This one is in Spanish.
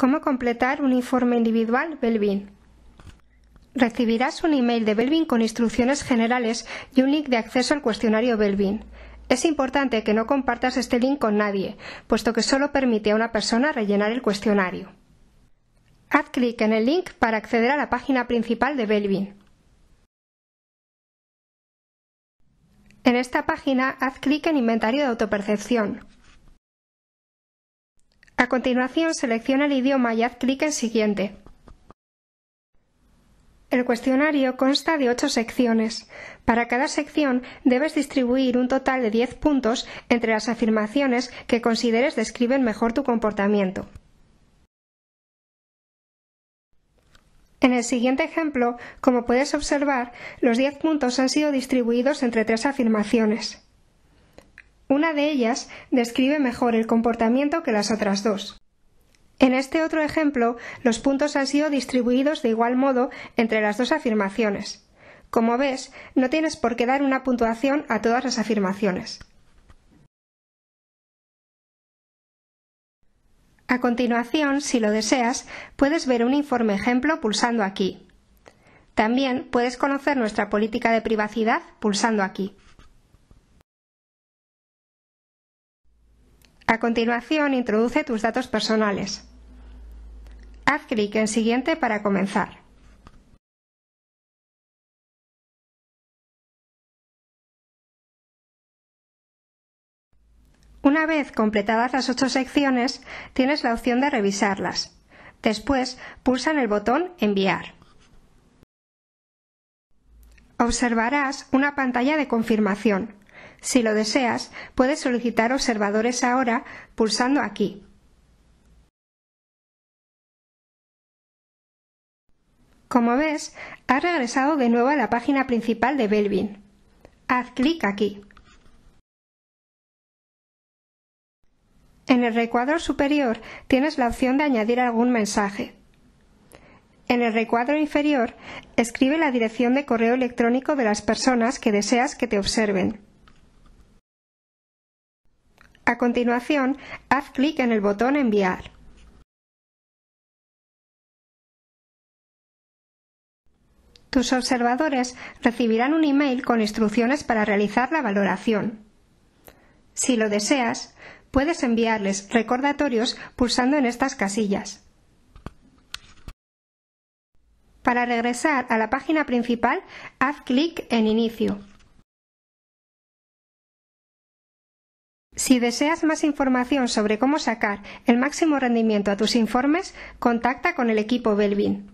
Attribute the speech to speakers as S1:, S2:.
S1: ¿Cómo completar un informe individual Belvin? Recibirás un email de Belvin con instrucciones generales y un link de acceso al cuestionario Belvin. Es importante que no compartas este link con nadie, puesto que solo permite a una persona rellenar el cuestionario. Haz clic en el link para acceder a la página principal de Belvin. En esta página, haz clic en Inventario de Autopercepción. A continuación, selecciona el idioma y haz clic en Siguiente. El cuestionario consta de ocho secciones. Para cada sección debes distribuir un total de diez puntos entre las afirmaciones que consideres describen mejor tu comportamiento. En el siguiente ejemplo, como puedes observar, los diez puntos han sido distribuidos entre tres afirmaciones. Una de ellas describe mejor el comportamiento que las otras dos. En este otro ejemplo, los puntos han sido distribuidos de igual modo entre las dos afirmaciones. Como ves, no tienes por qué dar una puntuación a todas las afirmaciones. A continuación, si lo deseas, puedes ver un informe ejemplo pulsando aquí. También puedes conocer nuestra política de privacidad pulsando aquí. A continuación, introduce tus datos personales. Haz clic en Siguiente para comenzar. Una vez completadas las ocho secciones, tienes la opción de revisarlas. Después, pulsa en el botón Enviar. Observarás una pantalla de confirmación. Si lo deseas, puedes solicitar observadores ahora pulsando aquí.
S2: Como ves, has regresado
S1: de nuevo a la página principal de Belvin. Haz clic aquí. En el recuadro superior tienes la opción de añadir algún mensaje. En el recuadro inferior, escribe la dirección de correo electrónico de las personas que deseas que te observen. A continuación, haz clic en el botón Enviar. Tus observadores recibirán un email con instrucciones para realizar la valoración. Si lo deseas, puedes enviarles recordatorios pulsando en estas casillas. Para regresar a la página principal, haz clic en Inicio. Si deseas más información sobre cómo sacar el máximo rendimiento a tus informes, contacta con el equipo Belvin.